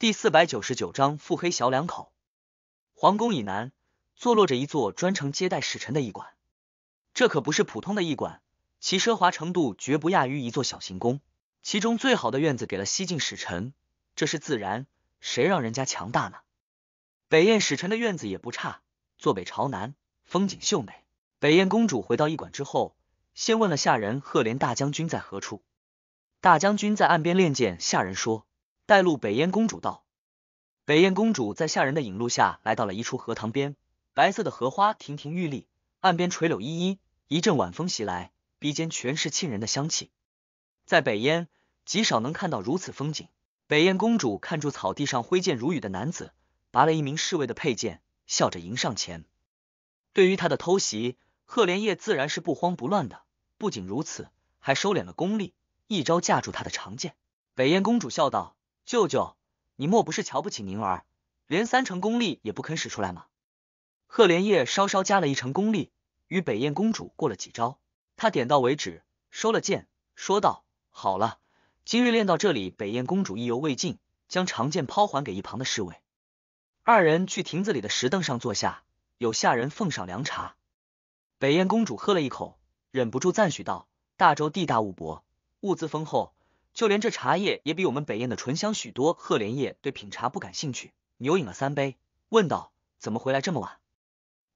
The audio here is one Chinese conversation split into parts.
第四百九十九章腹黑小两口。皇宫以南坐落着一座专程接待使臣的驿馆，这可不是普通的驿馆，其奢华程度绝不亚于一座小型宫。其中最好的院子给了西晋使臣，这是自然，谁让人家强大呢？北燕使臣的院子也不差，坐北朝南，风景秀美。北燕公主回到驿馆之后，先问了下人：“赫连大将军在何处？”大将军在岸边练剑。下人说。带路，北燕公主道：“北燕公主在下人的引路下来到了一处荷塘边，白色的荷花亭亭玉立，岸边垂柳依依。一阵晚风袭来，鼻尖全是沁人的香气。在北燕，极少能看到如此风景。”北燕公主看住草地上挥剑如雨的男子，拔了一名侍卫的佩剑，笑着迎上前。对于他的偷袭，赫连夜自然是不慌不乱的。不仅如此，还收敛了功力，一招架住他的长剑。北燕公主笑道。舅舅，你莫不是瞧不起宁儿，连三成功力也不肯使出来吗？贺连夜稍稍加了一成功力，与北燕公主过了几招，他点到为止，收了剑，说道：“好了，今日练到这里。”北燕公主意犹未尽，将长剑抛还给一旁的侍卫。二人去亭子里的石凳上坐下，有下人奉上凉茶。北燕公主喝了一口，忍不住赞许道：“大周地大物博，物资丰厚。”就连这茶叶也比我们北燕的醇香许多。贺莲叶对品茶不感兴趣，牛饮了三杯，问道：“怎么回来这么晚？”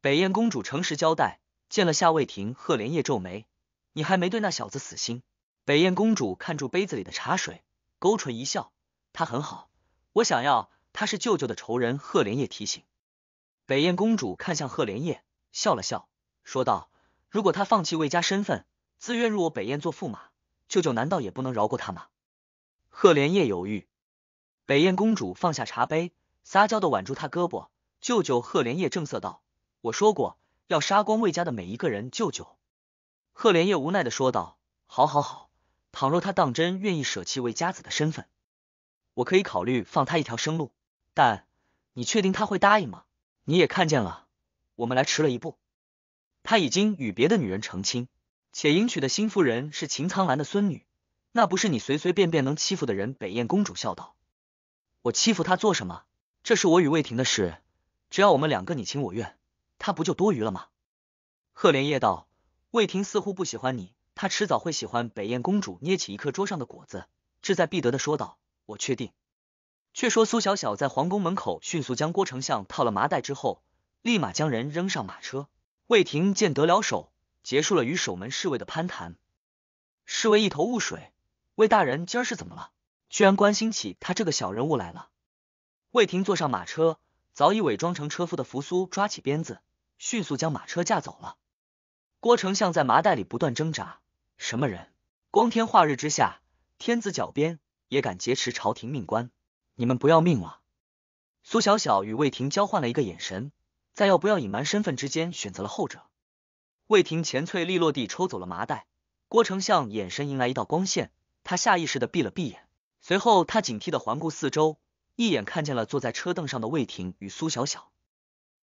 北燕公主诚实交代：“见了夏未亭。”贺莲叶皱眉：“你还没对那小子死心？”北燕公主看住杯子里的茶水，勾唇一笑：“他很好，我想要他是舅舅的仇人。”贺莲叶提醒北燕公主，看向贺莲叶，笑了笑，说道：“如果他放弃魏家身份，自愿入我北燕做驸马，舅舅难道也不能饶过他吗？”赫莲叶犹豫，北燕公主放下茶杯，撒娇的挽住他胳膊。舅舅赫莲叶正色道：“我说过要杀光魏家的每一个人。”舅舅赫连夜无奈的说道：“好，好，好。倘若他当真愿意舍弃魏家子的身份，我可以考虑放他一条生路。但你确定他会答应吗？你也看见了，我们来迟了一步。他已经与别的女人成亲，且迎娶的新夫人是秦苍兰的孙女。”那不是你随随便便能欺负的人，北燕公主笑道。我欺负他做什么？这是我与魏婷的事，只要我们两个你情我愿，他不就多余了吗？赫连夜道。魏婷似乎不喜欢你，她迟早会喜欢。北燕公主捏起一颗桌上的果子，志在必得的说道。我确定。却说苏小小在皇宫门口迅速将郭丞相套了麻袋之后，立马将人扔上马车。魏婷见得了手，结束了与守门侍卫的攀谈。侍卫一头雾水。魏大人今儿是怎么了？居然关心起他这个小人物来了。魏婷坐上马车，早已伪装成车夫的扶苏抓起鞭子，迅速将马车架走了。郭丞相在麻袋里不断挣扎。什么人？光天化日之下，天子脚边也敢劫持朝廷命官？你们不要命了？苏小小与魏婷交换了一个眼神，在要不要隐瞒身份之间选择了后者。魏婷前脆利落地抽走了麻袋。郭丞相眼神迎来一道光线。他下意识的闭了闭眼，随后他警惕的环顾四周，一眼看见了坐在车凳上的魏婷与苏小小，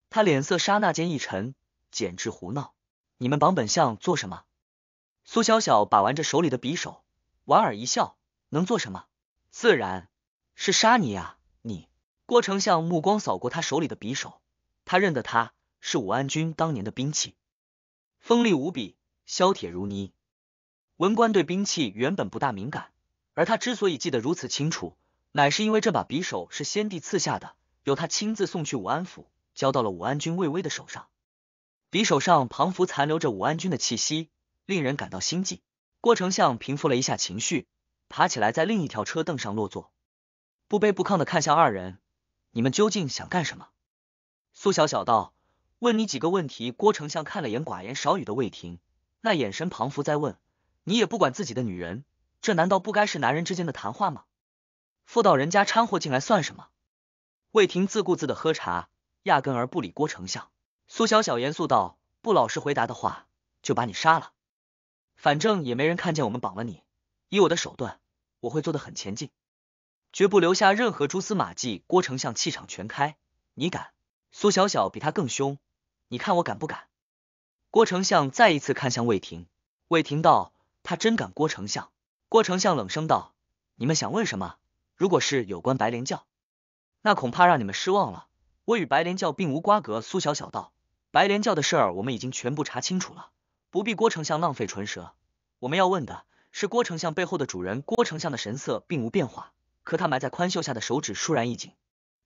他脸色刹那间一沉，简直胡闹！你们绑本相做什么？苏小小把玩着手里的匕首，莞尔一笑，能做什么？自然是杀你呀！你郭丞相目光扫过他手里的匕首，他认得，他是武安君当年的兵器，锋利无比，削铁如泥。文官对兵器原本不大敏感，而他之所以记得如此清楚，乃是因为这把匕首是先帝赐下的，由他亲自送去武安府，交到了武安君魏巍的手上。匕首上彷佛残留着武安君的气息，令人感到心悸。郭丞相平复了一下情绪，爬起来在另一条车凳上落座，不卑不亢的看向二人：“你们究竟想干什么？”苏小小道：“问你几个问题。”郭丞相看了眼寡言少语的魏婷，那眼神彷佛在问。你也不管自己的女人，这难道不该是男人之间的谈话吗？妇道人家掺和进来算什么？魏婷自顾自的喝茶，压根儿不理郭丞相。苏小小严肃道：“不老实回答的话，就把你杀了。反正也没人看见我们绑了你，以我的手段，我会做得很前进，绝不留下任何蛛丝马迹。”郭丞相气场全开，你敢？苏小小比他更凶，你看我敢不敢？郭丞相再一次看向魏婷，魏婷道。他真敢，郭丞相。郭丞相冷声道：“你们想问什么？如果是有关白莲教，那恐怕让你们失望了。我与白莲教并无瓜葛。”苏小小道：“白莲教的事儿，我们已经全部查清楚了，不必郭丞相浪费唇舌。我们要问的是郭丞相背后的主人。”郭丞相的神色并无变化，可他埋在宽袖下的手指倏然一紧。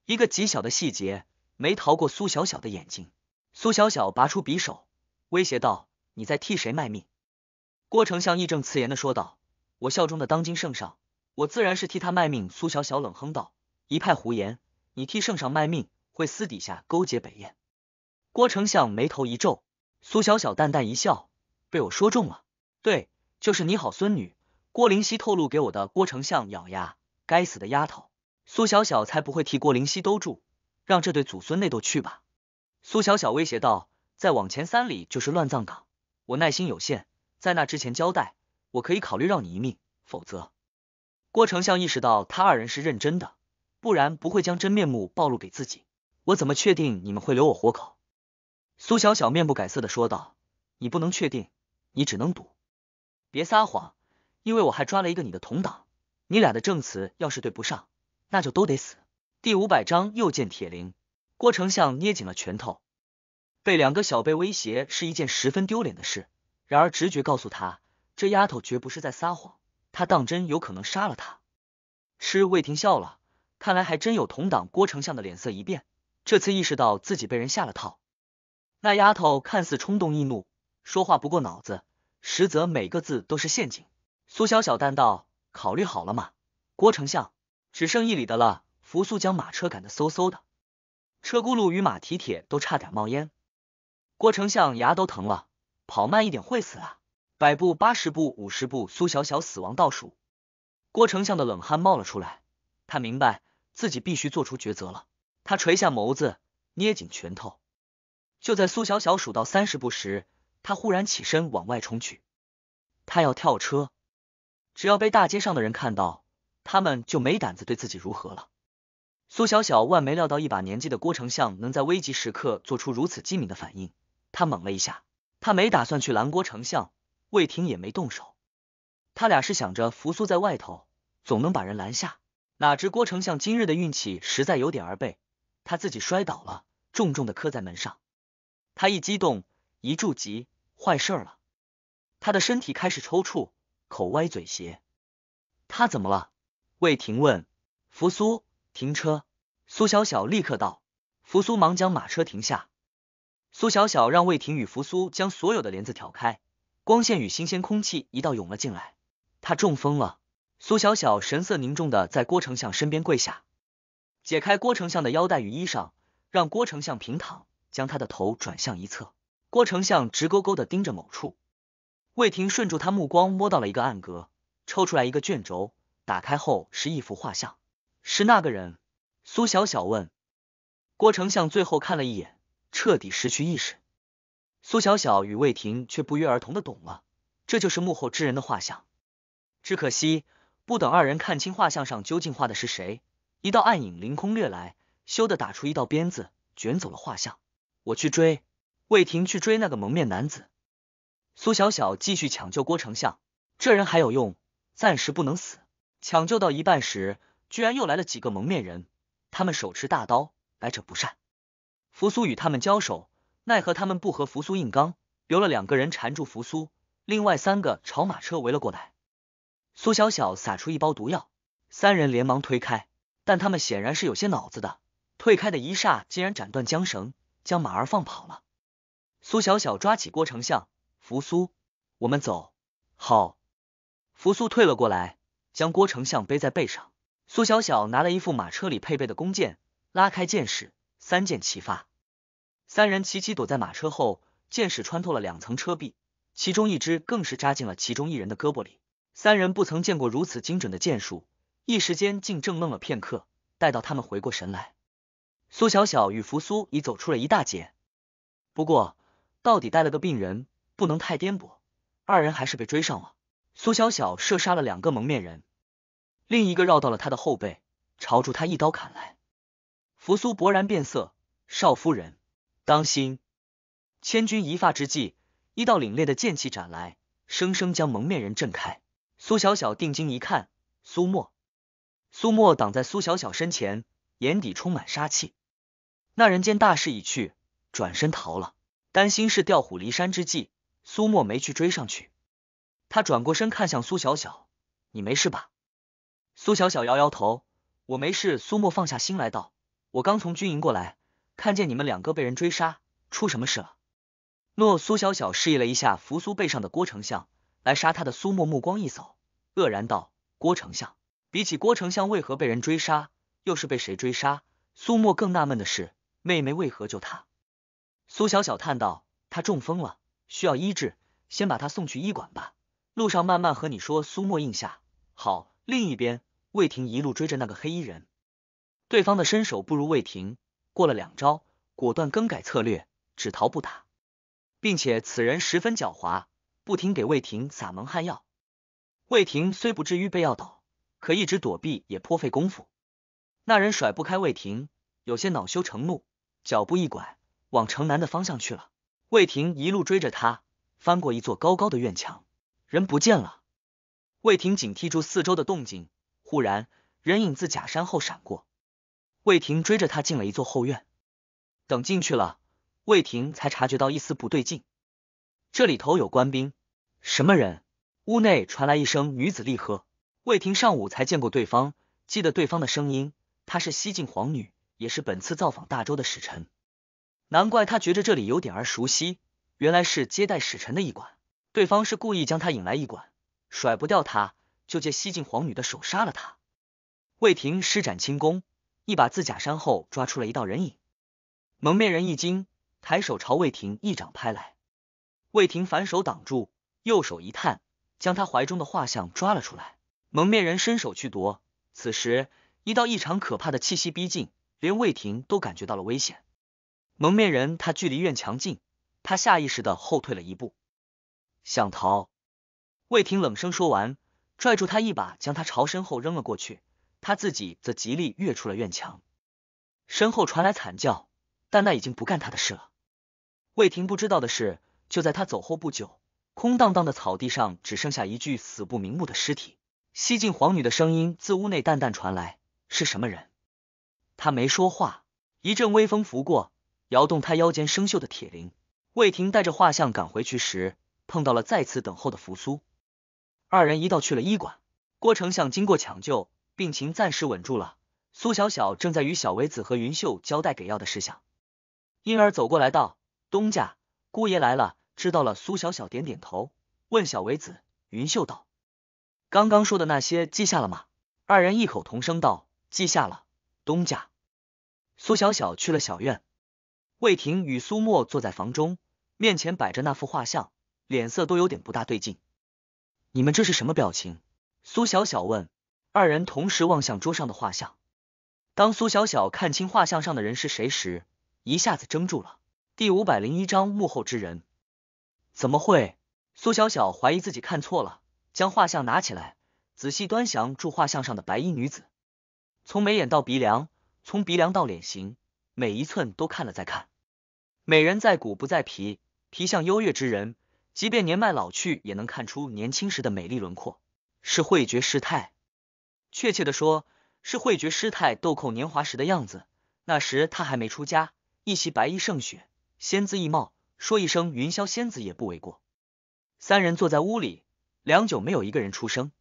一个极小的细节没逃过苏小小的眼睛。苏小小拔出匕首，威胁道：“你在替谁卖命？”郭丞相义正辞严的说道：“我效忠的当今圣上，我自然是替他卖命。”苏小小冷哼道：“一派胡言，你替圣上卖命，会私底下勾结北燕？”郭丞相眉头一皱，苏小小淡淡一笑：“被我说中了，对，就是你好孙女。”郭灵溪透露给我的。郭丞相咬牙：“该死的丫头！”苏小小才不会替郭灵溪兜住，让这对祖孙内斗去吧。苏小小威胁道：“再往前三里就是乱葬岗，我耐心有限。”在那之前交代，我可以考虑让你一命。否则，郭丞相意识到他二人是认真的，不然不会将真面目暴露给自己。我怎么确定你们会留我活口？苏小小面不改色的说道：“你不能确定，你只能赌。别撒谎，因为我还抓了一个你的同党。你俩的证词要是对不上，那就都得死。”第五百章又见铁灵，郭丞相捏紧了拳头，被两个小辈威胁是一件十分丢脸的事。然而直觉告诉他，这丫头绝不是在撒谎，她当真有可能杀了他。吃魏婷笑了，看来还真有同党。郭丞相的脸色一变，这次意识到自己被人下了套。那丫头看似冲动易怒，说话不过脑子，实则每个字都是陷阱。苏小小淡道：“考虑好了吗？”郭丞相只剩一里的了。扶苏将马车赶得嗖嗖的，车轱辘与马蹄铁都差点冒烟。郭丞相牙都疼了。跑慢一点会死啊！百步、八十步、五十步，苏小小死亡倒数。郭丞相的冷汗冒了出来，他明白自己必须做出抉择了。他垂下眸子，捏紧拳头。就在苏小小数到三十步时，他忽然起身往外冲去。他要跳车，只要被大街上的人看到，他们就没胆子对自己如何了。苏小小万没料到一把年纪的郭丞相能在危急时刻做出如此机敏的反应，他猛了一下。他没打算去拦郭丞相，魏廷也没动手，他俩是想着扶苏在外头，总能把人拦下。哪知郭丞相今日的运气实在有点儿背，他自己摔倒了，重重的磕在门上。他一激动，一住急，坏事了。他的身体开始抽搐，口歪嘴斜。他怎么了？魏婷问。扶苏，停车！苏小小立刻道。扶苏忙将马车停下。苏小小让魏婷与扶苏将所有的帘子挑开，光线与新鲜空气一道涌了进来。他中风了。苏小小神色凝重的在郭丞相身边跪下，解开郭丞相的腰带与衣裳，让郭丞相平躺，将他的头转向一侧。郭丞相直勾勾的盯着某处，魏婷顺住他目光摸到了一个暗格，抽出来一个卷轴，打开后是一幅画像，是那个人？苏小小问。郭丞相最后看了一眼。彻底失去意识，苏小小与魏婷却不约而同的懂了，这就是幕后之人的画像。只可惜，不等二人看清画像上究竟画的是谁，一道暗影凌空掠来，咻的打出一道鞭子，卷走了画像。我去追，魏婷去追那个蒙面男子，苏小小继续抢救郭丞相，这人还有用，暂时不能死。抢救到一半时，居然又来了几个蒙面人，他们手持大刀，来者不善。扶苏与他们交手，奈何他们不和扶苏硬刚，留了两个人缠住扶苏，另外三个朝马车围了过来。苏小小撒出一包毒药，三人连忙推开，但他们显然是有些脑子的，退开的一刹，竟然斩断缰绳，将马儿放跑了。苏小小抓起郭丞相，扶苏，我们走。好，扶苏退了过来，将郭丞相背在背上。苏小小拿了一副马车里配备的弓箭，拉开箭矢。三箭齐发，三人齐齐躲在马车后，箭矢穿透了两层车壁，其中一只更是扎进了其中一人的胳膊里。三人不曾见过如此精准的箭术，一时间竟怔愣了片刻。待到他们回过神来，苏小小与扶苏已走出了一大截。不过，到底带了个病人，不能太颠簸，二人还是被追上了。苏小小射杀了两个蒙面人，另一个绕到了他的后背，朝住他一刀砍来。扶苏勃然变色，少夫人，当心！千钧一发之际，一道凛冽的剑气斩来，生生将蒙面人震开。苏小小定睛一看，苏沫，苏沫挡在苏小小身前，眼底充满杀气。那人见大势已去，转身逃了。担心是调虎离山之计，苏沫没去追上去。他转过身看向苏小小：“你没事吧？”苏小小摇摇头：“我没事。”苏沫放下心来道。我刚从军营过来，看见你们两个被人追杀，出什么事了？诺苏小小示意了一下扶苏背上的郭丞相，来杀他的苏墨目光一扫，愕然道：“郭丞相，比起郭丞相为何被人追杀，又是被谁追杀？”苏墨更纳闷的是，妹妹为何救他？苏小小叹道：“他中风了，需要医治，先把他送去医馆吧，路上慢慢和你说。”苏墨应下：“好。”另一边，魏婷一路追着那个黑衣人。对方的身手不如魏婷，过了两招，果断更改策略，只逃不打，并且此人十分狡猾，不停给魏婷撒蒙汗药。魏婷虽不至于被药倒，可一直躲避也颇费功夫。那人甩不开魏婷，有些恼羞成怒，脚步一拐，往城南的方向去了。魏婷一路追着他，翻过一座高高的院墙，人不见了。魏婷警惕住四周的动静，忽然人影自假山后闪过。魏婷追着他进了一座后院，等进去了，魏婷才察觉到一丝不对劲，这里头有官兵，什么人？屋内传来一声女子厉喝。魏婷上午才见过对方，记得对方的声音，她是西晋皇女，也是本次造访大周的使臣，难怪他觉着这里有点儿熟悉，原来是接待使臣的驿馆。对方是故意将他引来驿馆，甩不掉他就借西晋皇女的手杀了他。魏婷施展轻功。一把自假山后抓出了一道人影，蒙面人一惊，抬手朝魏婷一掌拍来，魏婷反手挡住，右手一探，将他怀中的画像抓了出来。蒙面人伸手去夺，此时一道异常可怕的气息逼近，连魏婷都感觉到了危险。蒙面人他距离院墙近，他下意识的后退了一步，想逃。魏婷冷声说完，拽住他一把，将他朝身后扔了过去。他自己则极力跃出了院墙，身后传来惨叫，但那已经不干他的事了。魏婷不知道的是，就在他走后不久，空荡荡的草地上只剩下一具死不瞑目的尸体。西晋皇女的声音自屋内淡淡传来：“是什么人？”他没说话。一阵微风拂过，摇动他腰间生锈的铁铃。魏婷带着画像赶回去时，碰到了再次等候的扶苏，二人一道去了医馆。郭丞相经过抢救。病情暂时稳住了，苏小小正在与小薇子和云秀交代给药的事项。婴儿走过来道：“东家，姑爷来了。”知道了。苏小小点点头，问小薇子、云秀道：“刚刚说的那些记下了吗？”二人异口同声道：“记下了。”东家，苏小小去了小院。魏婷与苏沫坐在房中，面前摆着那幅画像，脸色都有点不大对劲。你们这是什么表情？苏小小问。二人同时望向桌上的画像。当苏小小看清画像上的人是谁时，一下子怔住了。第五百零一章幕后之人，怎么会？苏小小怀疑自己看错了，将画像拿起来仔细端详。住画像上的白衣女子，从眉眼到鼻梁，从鼻梁到脸型，每一寸都看了再看。美人在骨不在皮，皮相优越之人，即便年迈老去，也能看出年轻时的美丽轮廓。是慧觉师太。确切的说，是慧觉师太豆蔻年华时的样子。那时他还没出家，一袭白衣胜雪，仙姿异貌，说一声云霄仙子也不为过。三人坐在屋里，良久没有一个人出声。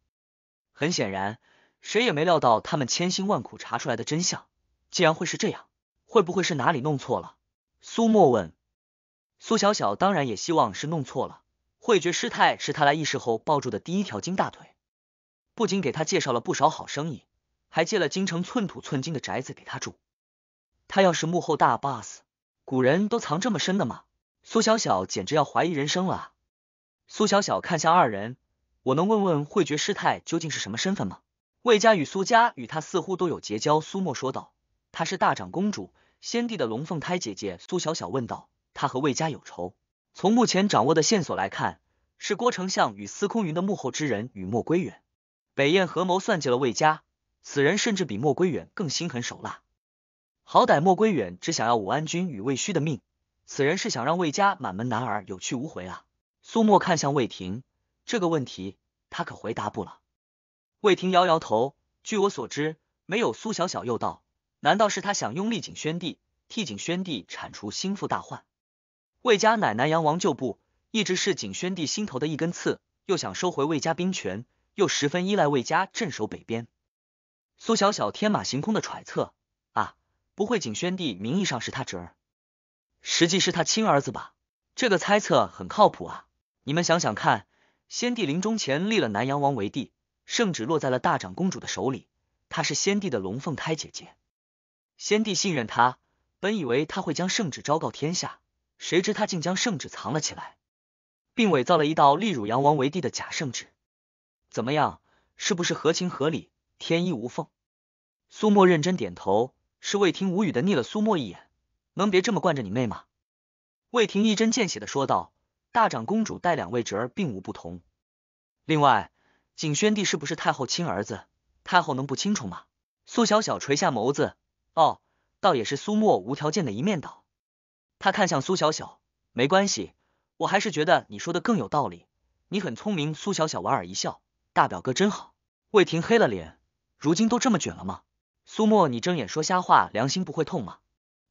很显然，谁也没料到他们千辛万苦查出来的真相，竟然会是这样。会不会是哪里弄错了？苏沫问。苏小小当然也希望是弄错了。慧觉师太是他来异世后抱住的第一条金大腿。不仅给他介绍了不少好生意，还借了京城寸土寸金的宅子给他住。他要是幕后大 boss，古人都藏这么深的吗？苏小小简直要怀疑人生了。苏小小看向二人：“我能问问慧觉师太究竟是什么身份吗？”魏家与苏家与他似乎都有结交。苏沫说道：“她是大长公主，先帝的龙凤胎姐姐。”苏小小问道：“她和魏家有仇？从目前掌握的线索来看，是郭丞相与司空云的幕后之人雨墨归远。”北燕合谋算计了魏家，此人甚至比莫归远更心狠手辣。好歹莫归远只想要武安君与魏虚的命，此人是想让魏家满门男儿有去无回啊！苏墨看向魏婷，这个问题他可回答不了。魏婷摇摇头，据我所知，没有。苏小小又道：“难道是他想拥立景宣帝，替景宣帝铲除心腹大患？魏家乃南阳王旧部，一直是景宣帝心头的一根刺，又想收回魏家兵权。”又十分依赖魏家镇守北边。苏小小天马行空的揣测啊，不会景宣帝名义上是他侄儿，实际是他亲儿子吧？这个猜测很靠谱啊！你们想想看，先帝临终前立了南阳王为帝，圣旨落在了大长公主的手里，她是先帝的龙凤胎姐姐，先帝信任她，本以为他会将圣旨昭告天下，谁知他竟将圣旨藏了起来，并伪造了一道立汝阳王为帝的假圣旨。怎么样？是不是合情合理，天衣无缝？苏沫认真点头。是魏婷无语的睨了苏墨一眼：“能别这么惯着你妹吗？”魏婷一针见血的说道：“大长公主带两位侄儿并无不同。另外，景宣帝是不是太后亲儿子？太后能不清楚吗？”苏小小垂下眸子：“哦，倒也是。”苏墨无条件的一面倒。他看向苏小小：“没关系，我还是觉得你说的更有道理。你很聪明。”苏小小莞尔一笑。大表哥真好。魏婷黑了脸，如今都这么卷了吗？苏沫，你睁眼说瞎话，良心不会痛吗？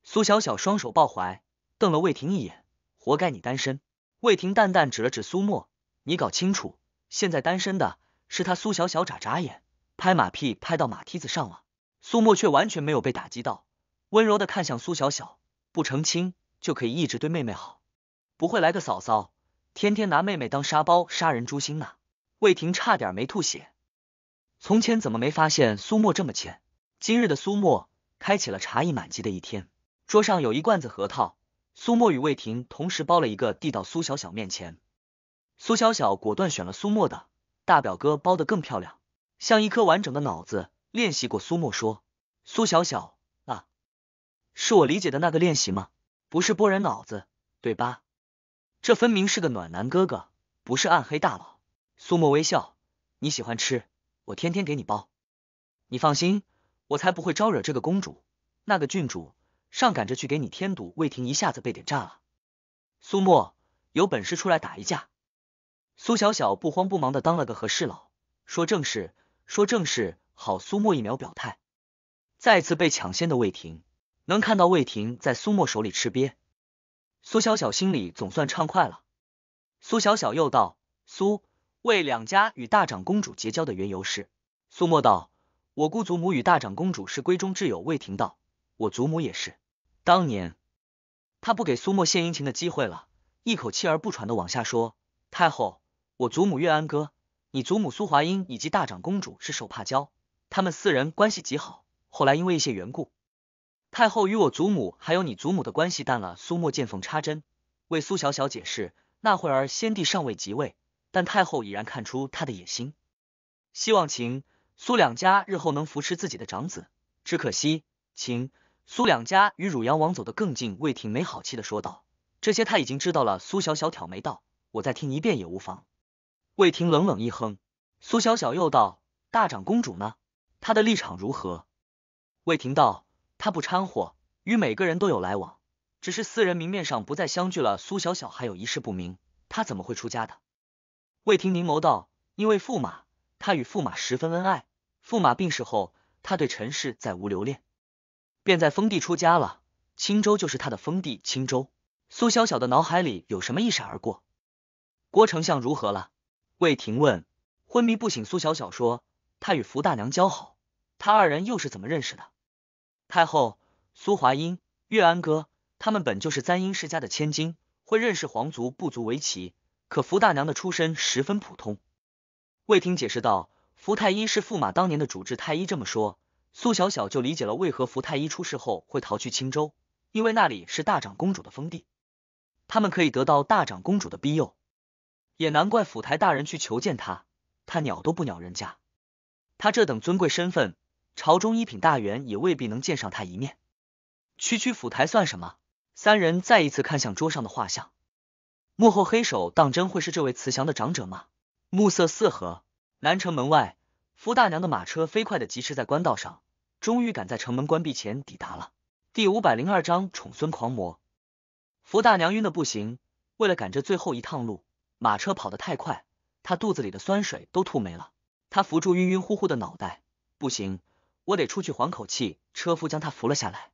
苏小小双手抱怀，瞪了魏婷一眼，活该你单身。魏婷淡淡指了指苏沫，你搞清楚，现在单身的是他。苏小小眨眨眼，拍马屁拍到马蹄子上了。苏沫却完全没有被打击到，温柔的看向苏小小，不成亲就可以一直对妹妹好，不会来个嫂嫂，天天拿妹妹当沙包杀人诛心呢？魏婷差点没吐血，从前怎么没发现苏沫这么欠？今日的苏沫开启了茶艺满级的一天。桌上有一罐子核桃，苏沫与魏婷同时剥了一个，递到苏小小面前。苏小小果断选了苏沫的，大表哥剥的更漂亮，像一颗完整的脑子。练习过苏沫说，苏小小啊，是我理解的那个练习吗？不是剥人脑子，对吧？这分明是个暖男哥哥，不是暗黑大佬。苏沫微笑，你喜欢吃，我天天给你包。你放心，我才不会招惹这个公主，那个郡主，上赶着去给你添堵。魏婷一下子被点炸了。苏沫，有本事出来打一架。苏小小不慌不忙的当了个和事佬，说正事，说正事。好，苏沫一秒表态，再次被抢先的魏婷能看到魏婷在苏沫手里吃瘪，苏小小心里总算畅快了。苏小小又道，苏。为两家与大长公主结交的缘由是，苏墨道我姑祖母与大长公主是闺中挚友，魏婷道我祖母也是。当年他不给苏墨献殷勤的机会了，一口气而不喘的往下说。太后，我祖母月安哥，你祖母苏华英以及大长公主是手帕交，他们四人关系极好。后来因为一些缘故，太后与我祖母还有你祖母的关系淡了。苏墨见缝插针为苏小小解释，那会儿先帝尚未即位。但太后已然看出他的野心，希望秦苏两家日后能扶持自己的长子。只可惜秦苏两家与汝阳王走得更近。魏婷没好气的说道：“这些他已经知道了。”苏小小挑眉道：“我再听一遍也无妨。”魏婷冷冷一哼。苏小小又道：“大长公主呢？她的立场如何？”魏婷道：“她不掺和，与每个人都有来往，只是四人明面上不再相聚了。”苏小小还有一事不明，她怎么会出家的？魏霆凝眸道：“因为驸马，他与驸马十分恩爱。驸马病逝后，他对尘世再无留恋，便在封地出家了。青州就是他的封地。青州。”苏小小的脑海里有什么一闪而过？郭丞相如何了？魏廷问。昏迷不醒。苏小小说：“他与福大娘交好，他二人又是怎么认识的？”太后、苏华英、岳安哥，他们本就是簪缨世家的千金，会认识皇族不足为奇。可福大娘的出身十分普通，魏婷解释道：“福太医是驸马当年的主治太医。”这么说，苏小小就理解了为何福太医出事后会逃去青州，因为那里是大长公主的封地，他们可以得到大长公主的庇佑。也难怪府台大人去求见他，他鸟都不鸟人家。他这等尊贵身份，朝中一品大员也未必能见上他一面。区区府台算什么？三人再一次看向桌上的画像。幕后黑手当真会是这位慈祥的长者吗？暮色四合，南城门外，福大娘的马车飞快的疾驰在官道上，终于赶在城门关闭前抵达了。第五百零二章宠孙狂魔。福大娘晕的不行，为了赶这最后一趟路，马车跑得太快，她肚子里的酸水都吐没了。她扶住晕晕乎乎的脑袋，不行，我得出去缓口气。车夫将她扶了下来，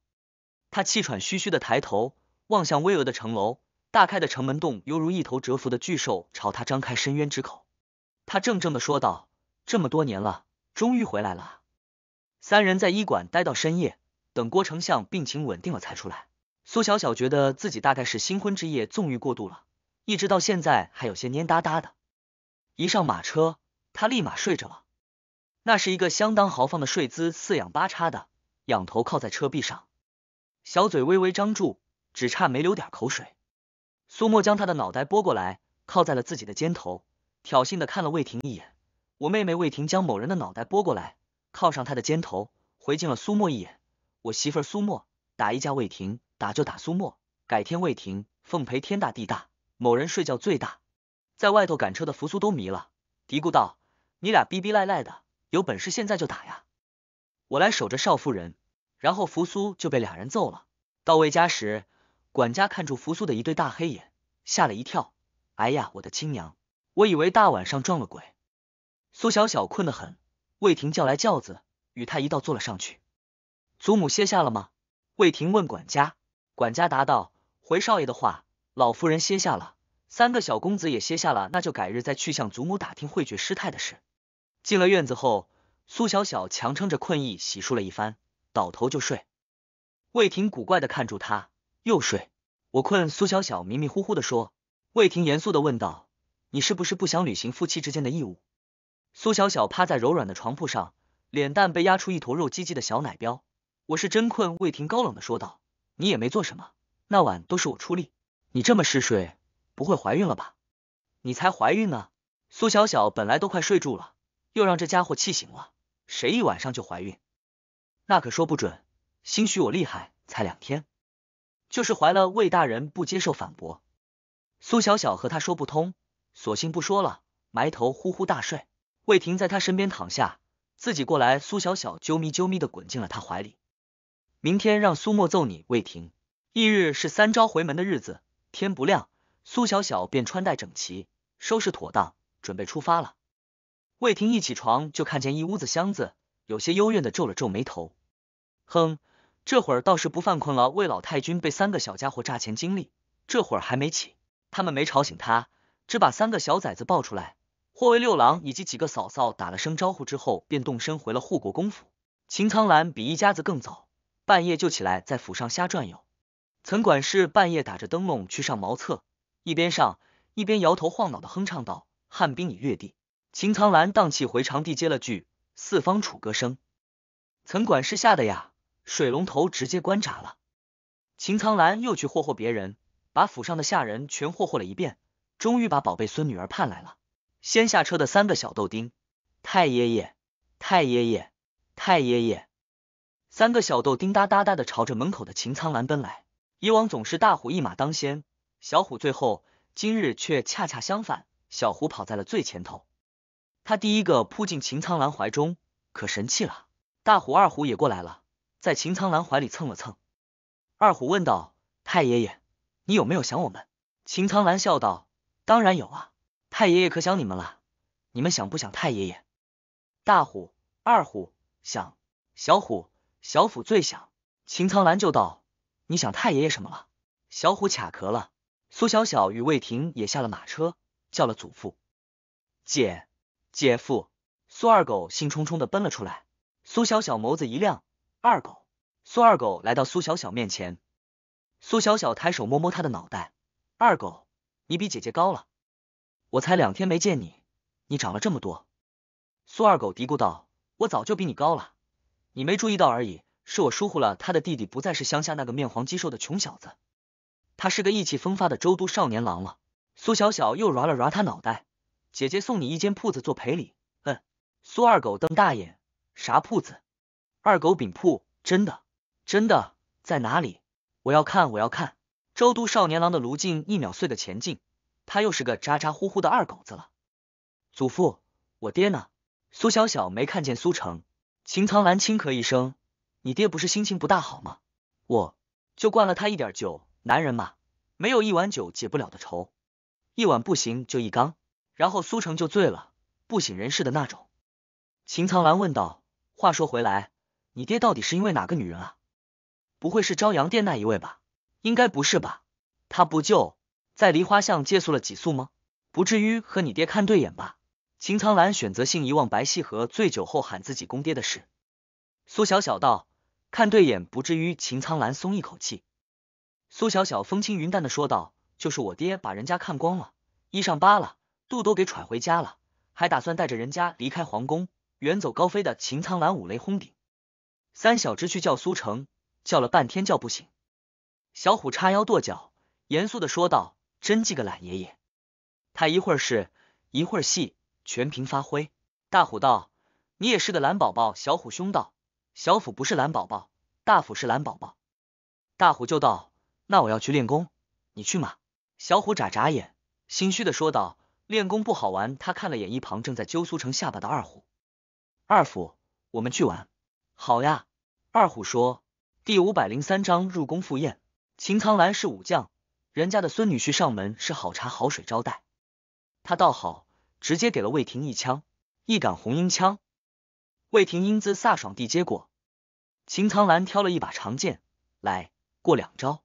她气喘吁吁的抬头望向巍峨的城楼。大开的城门洞犹如一头蛰伏的巨兽朝他张开深渊之口，他怔怔的说道：“这么多年了，终于回来了。”三人在医馆待到深夜，等郭丞相病情稳定了才出来。苏小小觉得自己大概是新婚之夜纵欲过度了，一直到现在还有些蔫哒哒的。一上马车，他立马睡着了。那是一个相当豪放的睡姿，四仰八叉的，仰头靠在车壁上，小嘴微微张住，只差没流点口水。苏沫将他的脑袋拨过来，靠在了自己的肩头，挑衅的看了魏婷一眼。我妹妹魏婷将某人的脑袋拨过来，靠上他的肩头，回敬了苏沫一眼。我媳妇苏沫打一架，魏婷打就打苏沫，改天魏婷奉陪天大地大，某人睡觉最大。在外头赶车的扶苏都迷了，嘀咕道：“你俩逼逼赖赖的，有本事现在就打呀！”我来守着少夫人，然后扶苏就被俩人揍了。到魏家时。管家看住扶苏的一对大黑眼，吓了一跳。哎呀，我的亲娘，我以为大晚上撞了鬼。苏小小困得很，魏婷叫来轿子，与他一道坐了上去。祖母歇下了吗？魏婷问管家。管家答道：“回少爷的话，老夫人歇下了，三个小公子也歇下了，那就改日再去向祖母打听慧觉师太的事。”进了院子后，苏小小强撑着困意洗漱了一番，倒头就睡。魏婷古怪的看住他。又睡，我困。苏小小迷迷糊糊的说。魏婷严肃的问道：“你是不是不想履行夫妻之间的义务？”苏小小趴在柔软的床铺上，脸蛋被压出一坨肉唧唧的小奶膘。我是真困。魏婷高冷的说道：“你也没做什么，那晚都是我出力。你这么嗜睡，不会怀孕了吧？”“你才怀孕呢！”苏小小本来都快睡住了，又让这家伙气醒了。谁一晚上就怀孕？那可说不准。兴许我厉害，才两天。就是怀了魏大人不接受反驳，苏小小和他说不通，索性不说了，埋头呼呼大睡。魏婷在他身边躺下，自己过来，苏小小啾咪啾咪的滚进了他怀里。明天让苏墨揍你，魏婷。翌日是三朝回门的日子，天不亮，苏小小便穿戴整齐，收拾妥当，准备出发了。魏婷一起床就看见一屋子箱子，有些幽怨的皱了皱眉头，哼。这会儿倒是不犯困了。魏老太君被三个小家伙炸前经历，这会儿还没起。他们没吵醒他，只把三个小崽子抱出来，霍为六郎以及几个嫂嫂打了声招呼之后，便动身回了护国公府。秦苍兰比一家子更早，半夜就起来在府上瞎转悠。岑管事半夜打着灯笼去上茅厕，一边上一边摇头晃脑的哼唱道：“汉兵已略地。”秦苍兰荡气回肠地接了句：“四方楚歌声。”岑管事吓得呀。水龙头直接关闸了，秦苍兰又去霍霍别人，把府上的下人全霍霍了一遍，终于把宝贝孙女儿盼来了。先下车的三个小豆丁，太爷爷，太爷爷，太爷爷，三个小豆丁哒哒哒的朝着门口的秦苍兰奔来。以往总是大虎一马当先，小虎最后，今日却恰恰相反，小虎跑在了最前头。他第一个扑进秦苍兰怀中，可神气了。大虎、二虎也过来了。在秦苍兰怀里蹭了蹭，二虎问道：“太爷爷，你有没有想我们？”秦苍兰笑道：“当然有啊，太爷爷可想你们了。你们想不想太爷爷？”大虎、二虎想，小虎、小虎最想。秦苍兰就道：“你想太爷爷什么了？”小虎卡壳了。苏小小与魏婷也下了马车，叫了祖父、姐姐夫。苏二狗兴冲冲的奔了出来，苏小小眸子一亮。二狗，苏二狗来到苏小小面前，苏小小抬手摸摸他的脑袋。二狗，你比姐姐高了，我才两天没见你，你长了这么多。苏二狗嘀咕道：“我早就比你高了，你没注意到而已，是我疏忽了。”他的弟弟不再是乡下那个面黄肌瘦的穷小子，他是个意气风发的周都少年郎了。苏小小又抓了抓他脑袋，姐姐送你一间铺子做赔礼。嗯。苏二狗瞪大眼，啥铺子？二狗饼铺真的，真的在哪里？我要看，我要看。周都少年郎的卢静一秒碎的前进，他又是个咋咋呼呼的二狗子了。祖父，我爹呢？苏小小没看见苏成。秦苍兰轻咳一声：“你爹不是心情不大好吗？”我就灌了他一点酒，男人嘛，没有一碗酒解不了的愁，一碗不行就一缸。然后苏成就醉了，不省人事的那种。秦苍兰问道：“话说回来。”你爹到底是因为哪个女人啊？不会是朝阳殿那一位吧？应该不是吧？他不就在梨花巷借宿了几宿吗？不至于和你爹看对眼吧？秦苍兰选择性遗忘白细和醉酒后喊自己公爹的事。苏小小道：“看对眼不至于。”秦苍兰松一口气。苏小小风轻云淡的说道：“就是我爹把人家看光了，衣裳扒了，肚都给揣回家了，还打算带着人家离开皇宫，远走高飞的。”秦苍兰五雷轰顶。三小只去叫苏成，叫了半天叫不醒。小虎叉腰跺脚，严肃的说道：“真记个懒爷爷！”他一会儿是，一会儿戏，全凭发挥。大虎道：“你也是个懒宝宝。”小虎凶道：“小虎不是懒宝宝，大虎是懒宝宝。”大虎就道：“那我要去练功，你去吗？”小虎眨眨眼，心虚的说道：“练功不好玩。”他看了眼一旁正在揪苏成下巴的二虎，二虎：“我们去玩。”好呀，二虎说。第五百零三章入宫赴宴。秦苍兰是武将，人家的孙女婿上门是好茶好水招待，他倒好，直接给了魏婷一枪，一杆红缨枪。魏婷英姿飒爽地接过。秦苍兰挑了一把长剑，来过两招。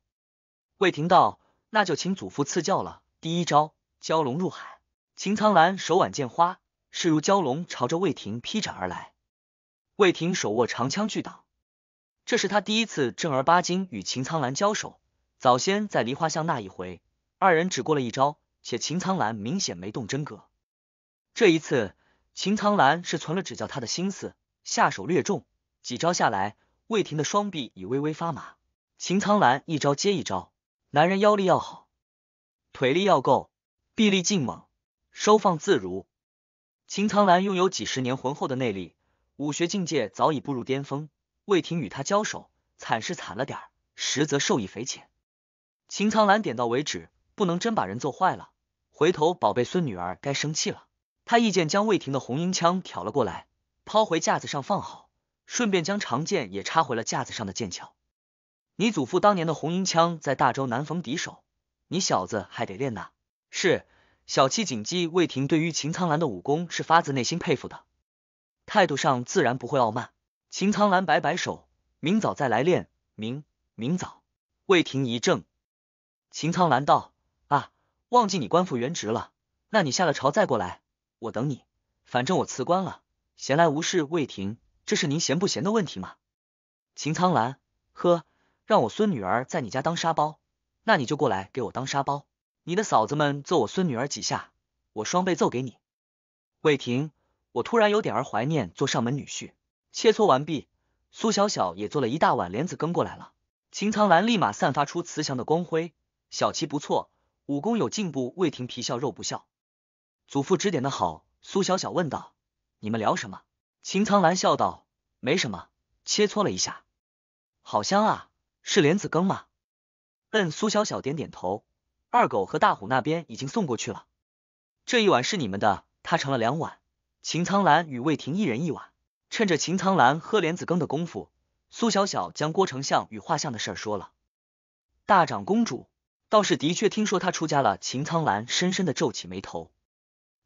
魏婷道：“那就请祖父赐教了。”第一招，蛟龙入海。秦苍兰手挽剑花，势如蛟龙，朝着魏婷劈斩而来。魏婷手握长枪巨挡，这是他第一次正儿八经与秦苍兰交手。早先在梨花巷那一回，二人只过了一招，且秦苍兰明显没动真格。这一次，秦苍兰是存了指教他的心思，下手略重。几招下来，魏婷的双臂已微微发麻。秦苍兰一招接一招，男人腰力要好，腿力要够，臂力劲猛，收放自如。秦苍兰拥有几十年浑厚的内力。武学境界早已步入巅峰，魏婷与他交手，惨是惨了点，实则受益匪浅。秦苍兰点到为止，不能真把人揍坏了，回头宝贝孙女儿该生气了。他一剑将魏婷的红缨枪挑了过来，抛回架子上放好，顺便将长剑也插回了架子上的剑鞘。你祖父当年的红缨枪在大周难逢敌手，你小子还得练呐。是小七谨记。魏婷对于秦苍兰的武功是发自内心佩服的。态度上自然不会傲慢。秦苍兰摆摆手，明早再来练。明明早，魏婷一怔。秦苍兰道：“啊，忘记你官复原职了？那你下了朝再过来，我等你。反正我辞官了，闲来无事。魏婷，这是您闲不闲的问题吗？”秦苍兰，呵，让我孙女儿在你家当沙包，那你就过来给我当沙包。你的嫂子们揍我孙女儿几下，我双倍揍给你。魏婷。我突然有点儿怀念做上门女婿。切磋完毕，苏小小也做了一大碗莲子羹过来了。秦苍兰立马散发出慈祥的光辉。小琪不错，武功有进步。魏婷皮笑肉不笑，祖父指点的好。苏小小问道：“你们聊什么？”秦苍兰笑道：“没什么，切磋了一下。”好香啊，是莲子羹吗？嗯，苏小小点点头。二狗和大虎那边已经送过去了，这一碗是你们的，他盛了两碗。秦苍兰与魏婷一人一碗，趁着秦苍兰喝莲子羹的功夫，苏小小将郭丞相与画像的事说了。大长公主倒是的确听说他出家了。秦苍兰深深的皱起眉头。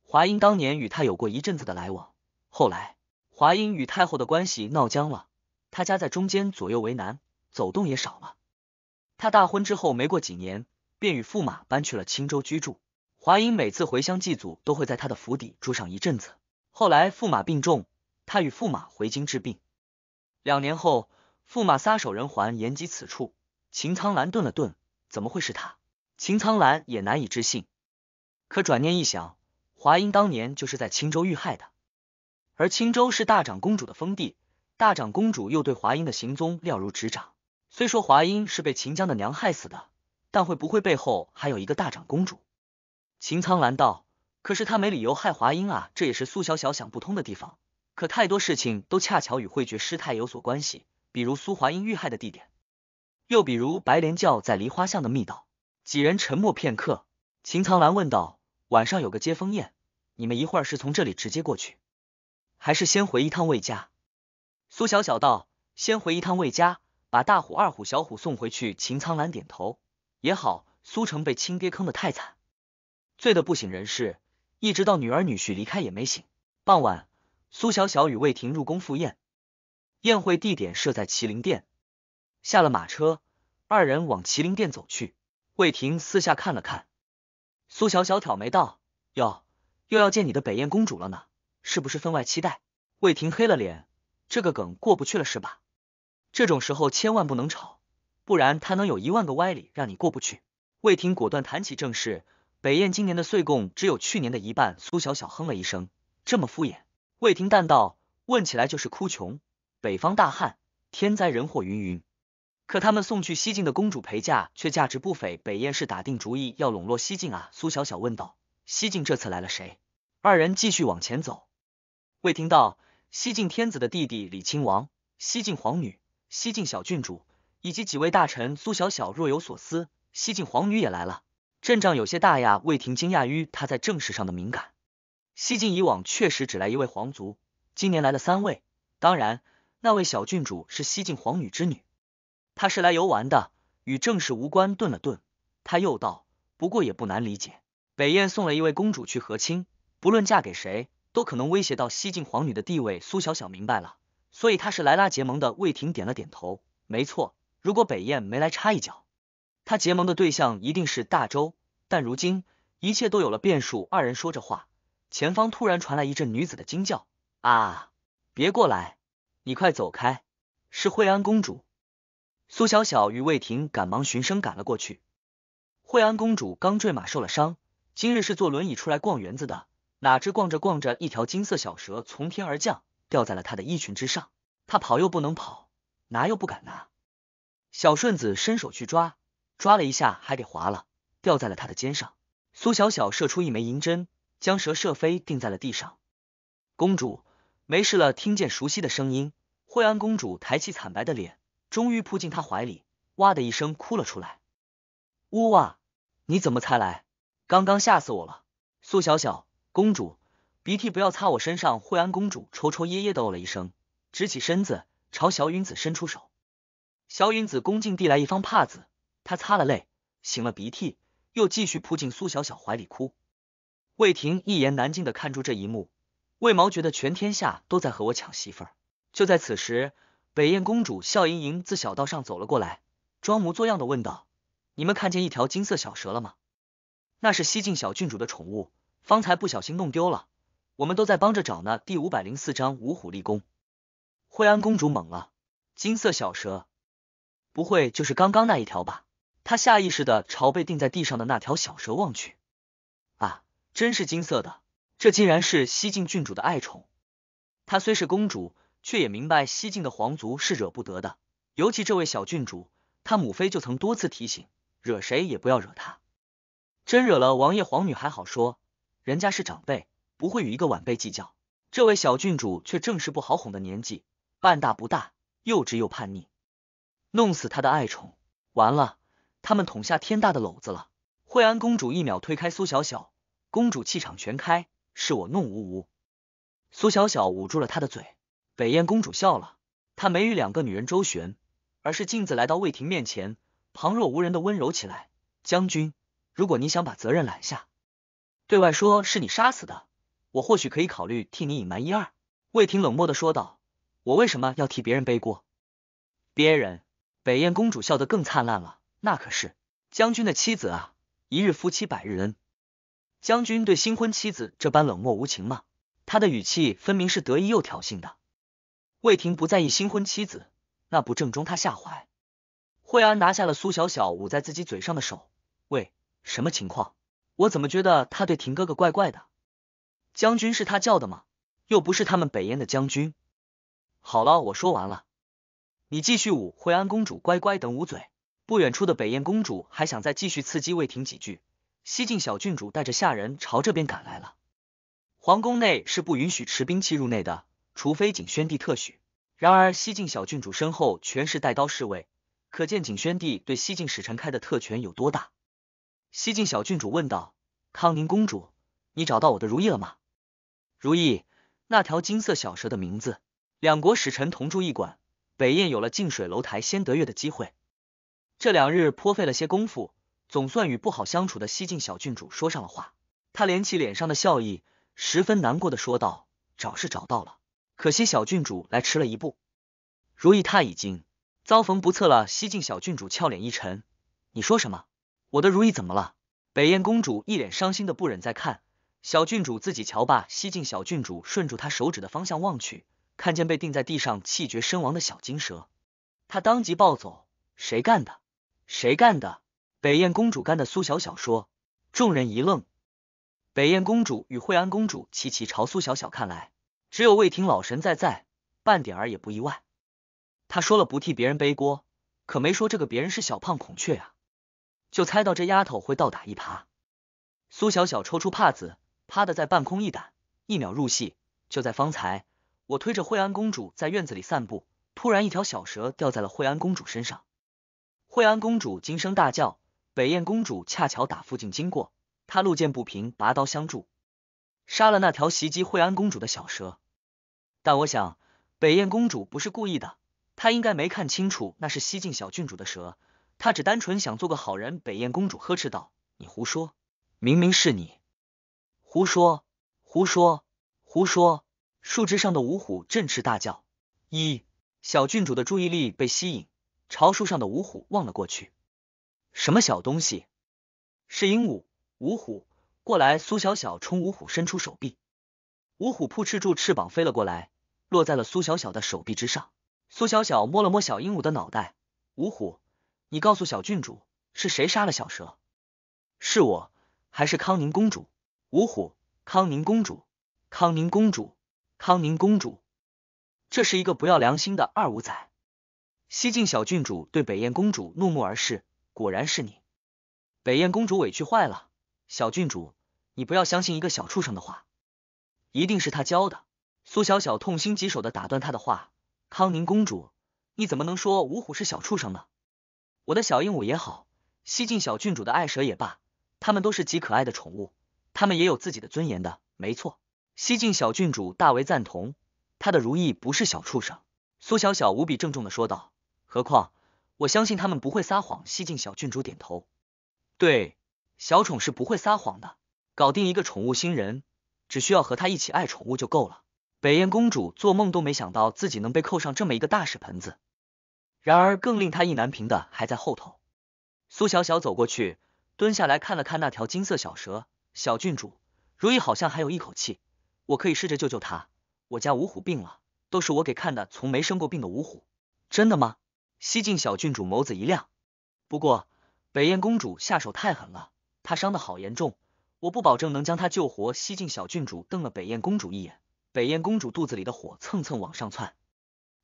华英当年与他有过一阵子的来往，后来华英与太后的关系闹僵了，他夹在中间左右为难，走动也少了。他大婚之后没过几年，便与驸马搬去了青州居住。华英每次回乡祭祖，都会在他的府邸住上一阵子。后来驸马病重，他与驸马回京治病。两年后，驸马撒手人寰，延及此处。秦苍兰顿了顿，怎么会是他？秦苍兰也难以置信。可转念一想，华英当年就是在青州遇害的，而青州是大长公主的封地，大长公主又对华英的行踪了如指掌。虽说华英是被秦江的娘害死的，但会不会背后还有一个大长公主？秦苍兰道。可是他没理由害华英啊，这也是苏小小想不通的地方。可太多事情都恰巧与慧觉师太有所关系，比如苏华英遇害的地点，又比如白莲教在梨花巷的密道。几人沉默片刻，秦苍兰问道：“晚上有个接风宴，你们一会儿是从这里直接过去，还是先回一趟魏家？”苏小小道：“先回一趟魏家，把大虎、二虎、小虎送回去。”秦苍兰点头：“也好，苏成被亲爹坑的太惨，醉得不省人事。”一直到女儿女婿离开也没醒。傍晚，苏小小与魏婷入宫赴宴，宴会地点设在麒麟殿。下了马车，二人往麒麟殿走去。魏婷四下看了看，苏小小挑眉道：“哟，又要见你的北燕公主了呢，是不是分外期待？”魏婷黑了脸，这个梗过不去了是吧？这种时候千万不能吵，不然他能有一万个歪理让你过不去。魏婷果断谈起正事。北燕今年的岁贡只有去年的一半，苏小小哼了一声，这么敷衍。魏婷淡道，问起来就是哭穷。北方大旱，天灾人祸云云，可他们送去西晋的公主陪嫁却价值不菲。北燕是打定主意要笼络西晋啊。苏小小问道，西晋这次来了谁？二人继续往前走。魏婷道，西晋天子的弟弟李亲王，西晋皇女，西晋小郡主，以及几位大臣。苏小小若有所思，西晋皇女也来了。阵仗有些大呀，魏婷惊讶于他在政事上的敏感。西晋以往确实只来一位皇族，今年来了三位。当然，那位小郡主是西晋皇女之女，她是来游玩的，与政事无关。顿了顿，他又道：“不过也不难理解，北燕送了一位公主去和亲，不论嫁给谁，都可能威胁到西晋皇女的地位。”苏小小明白了，所以她是来拉结盟的。魏婷点了点头，没错，如果北燕没来插一脚。他结盟的对象一定是大周，但如今一切都有了变数。二人说着话，前方突然传来一阵女子的惊叫：“啊，别过来！你快走开！”是惠安公主苏小小与魏婷赶忙循声赶了过去。惠安公主刚坠马受了伤，今日是坐轮椅出来逛园子的，哪知逛着逛着，一条金色小蛇从天而降，掉在了她的衣裙之上。她跑又不能跑，拿又不敢拿，小顺子伸手去抓。抓了一下，还给划了，掉在了他的肩上。苏小小射出一枚银针，将蛇射飞，钉在了地上。公主没事了，听见熟悉的声音，惠安公主抬起惨白的脸，终于扑进他怀里，哇的一声哭了出来。呜哇，你怎么才来？刚刚吓死我了！苏小小，公主，鼻涕不要擦我身上。惠安公主抽抽噎噎的哦了一声，直起身子，朝小允子伸出手。小允子恭敬递来一方帕子。他擦了泪，擤了鼻涕，又继续扑进苏小小怀里哭。魏婷一言难尽的看住这一幕，为毛觉得全天下都在和我抢媳妇儿？就在此时，北燕公主笑盈盈自小道上走了过来，装模作样的问道：“你们看见一条金色小蛇了吗？那是西晋小郡主的宠物，方才不小心弄丢了，我们都在帮着找呢。”第五百零四章五虎立功。惠安公主懵了，金色小蛇，不会就是刚刚那一条吧？他下意识的朝被钉在地上的那条小蛇望去，啊，真是金色的！这竟然是西晋郡主的爱宠。她虽是公主，却也明白西晋的皇族是惹不得的。尤其这位小郡主，他母妃就曾多次提醒，惹谁也不要惹她。真惹了王爷皇女还好说，人家是长辈，不会与一个晚辈计较。这位小郡主却正是不好哄的年纪，半大不大，幼稚又叛逆，弄死他的爱宠，完了。他们捅下天大的篓子了。惠安公主一秒推开苏小小，公主气场全开，是我弄呜呜。苏小小捂住了她的嘴。北燕公主笑了，她没与两个女人周旋，而是径自来到魏婷面前，旁若无人的温柔起来。将军，如果你想把责任揽下，对外说是你杀死的，我或许可以考虑替你隐瞒一二。魏婷冷漠的说道：“我为什么要替别人背锅？”别人。北燕公主笑得更灿烂了。那可是将军的妻子啊，一日夫妻百日恩。将军对新婚妻子这般冷漠无情吗？他的语气分明是得意又挑衅的。魏婷不在意新婚妻子，那不正中他下怀。惠安拿下了苏小小捂在自己嘴上的手，喂，什么情况？我怎么觉得他对婷哥哥怪怪的？将军是他叫的吗？又不是他们北燕的将军。好了，我说完了，你继续捂。惠安公主乖乖等捂嘴。不远处的北燕公主还想再继续刺激魏婷几句。西晋小郡主带着下人朝这边赶来了。皇宫内是不允许持兵器入内的，除非景宣帝特许。然而西晋小郡主身后全是带刀侍卫，可见景宣帝对西晋使臣开的特权有多大。西晋小郡主问道：“康宁公主，你找到我的如意了吗？”如意，那条金色小蛇的名字。两国使臣同住一馆，北燕有了近水楼台先得月的机会。这两日颇费了些功夫，总算与不好相处的西晋小郡主说上了话。他敛起脸上的笑意，十分难过的说道：“找是找到了，可惜小郡主来迟了一步，如意他已经遭逢不测了。”西晋小郡主俏脸一沉：“你说什么？我的如意怎么了？”北燕公主一脸伤心的不忍再看，小郡主自己瞧罢。西晋小郡主顺住她手指的方向望去，看见被钉在地上气绝身亡的小金蛇，她当即暴走：“谁干的？”谁干的？北燕公主干的。苏小小说，众人一愣，北燕公主与惠安公主齐齐朝苏小小看来，只有魏婷老神在在，半点儿也不意外。他说了不替别人背锅，可没说这个别人是小胖孔雀呀，就猜到这丫头会倒打一耙。苏小小抽出帕子，啪的在半空一打，一秒入戏。就在方才，我推着惠安公主在院子里散步，突然一条小蛇掉在了惠安公主身上。惠安公主惊声大叫，北燕公主恰巧打附近经过，她路见不平，拔刀相助，杀了那条袭击惠安公主的小蛇。但我想，北燕公主不是故意的，她应该没看清楚那是西晋小郡主的蛇，她只单纯想做个好人。北燕公主呵斥道：“你胡说！明明是你胡说，胡说，胡说！”树枝上的五虎振翅大叫，一小郡主的注意力被吸引。朝树上的五虎望了过去，什么小东西？是鹦鹉。五虎过来，苏小小冲五虎伸出手臂，五虎扑哧住翅膀飞了过来，落在了苏小小的手臂之上。苏小小摸了摸小鹦鹉的脑袋，五虎，你告诉小郡主是谁杀了小蛇？是我，还是康宁公主？五虎，康宁公主，康宁公主，康宁公主，这是一个不要良心的二五仔。西晋小郡主对北燕公主怒目而视，果然是你。北燕公主委屈坏了，小郡主，你不要相信一个小畜生的话，一定是他教的。苏小小痛心疾首的打断他的话，康宁公主，你怎么能说五虎是小畜生呢？我的小鹦鹉也好，西晋小郡主的爱蛇也罢，他们都是极可爱的宠物，他们也有自己的尊严的，没错。西晋小郡主大为赞同，她的如意不是小畜生。苏小小无比郑重的说道。何况，我相信他们不会撒谎。西晋小郡主点头，对，小宠是不会撒谎的。搞定一个宠物新人，只需要和他一起爱宠物就够了。北燕公主做梦都没想到自己能被扣上这么一个大屎盆子，然而更令她意难平的还在后头。苏小小走过去，蹲下来看了看那条金色小蛇。小郡主，如意好像还有一口气，我可以试着救救她。我家五虎病了，都是我给看的，从没生过病的五虎。真的吗？西晋小郡主眸子一亮，不过北燕公主下手太狠了，她伤得好严重，我不保证能将她救活。西晋小郡主瞪了北燕公主一眼，北燕公主肚子里的火蹭蹭往上窜，